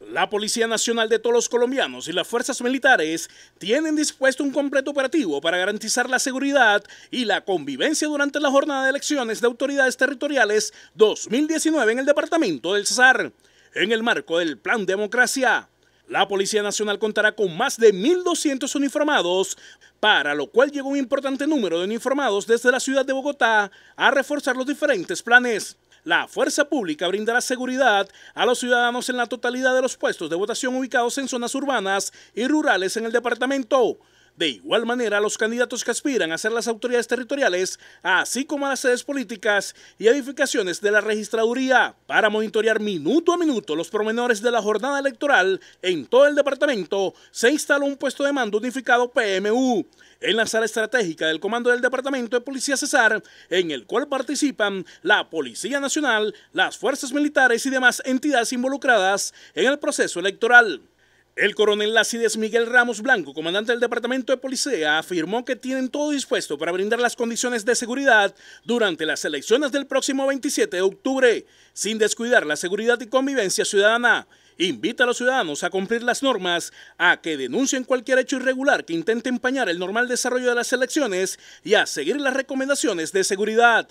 La Policía Nacional de todos los colombianos y las fuerzas militares tienen dispuesto un completo operativo para garantizar la seguridad y la convivencia durante la jornada de elecciones de autoridades territoriales 2019 en el departamento del Cesar, en el marco del Plan Democracia. La Policía Nacional contará con más de 1.200 uniformados, para lo cual llegó un importante número de uniformados desde la ciudad de Bogotá a reforzar los diferentes planes. La Fuerza Pública brindará seguridad a los ciudadanos en la totalidad de los puestos de votación ubicados en zonas urbanas y rurales en el departamento. De igual manera, los candidatos que aspiran a ser las autoridades territoriales, así como a las sedes políticas y edificaciones de la registraduría, para monitorear minuto a minuto los promenores de la jornada electoral en todo el departamento, se instaló un puesto de mando unificado PMU en la sala estratégica del Comando del Departamento de Policía Cesar, en el cual participan la Policía Nacional, las fuerzas militares y demás entidades involucradas en el proceso electoral. El coronel Lacides Miguel Ramos Blanco, comandante del Departamento de Policía, afirmó que tienen todo dispuesto para brindar las condiciones de seguridad durante las elecciones del próximo 27 de octubre, sin descuidar la seguridad y convivencia ciudadana. Invita a los ciudadanos a cumplir las normas, a que denuncien cualquier hecho irregular que intente empañar el normal desarrollo de las elecciones y a seguir las recomendaciones de seguridad.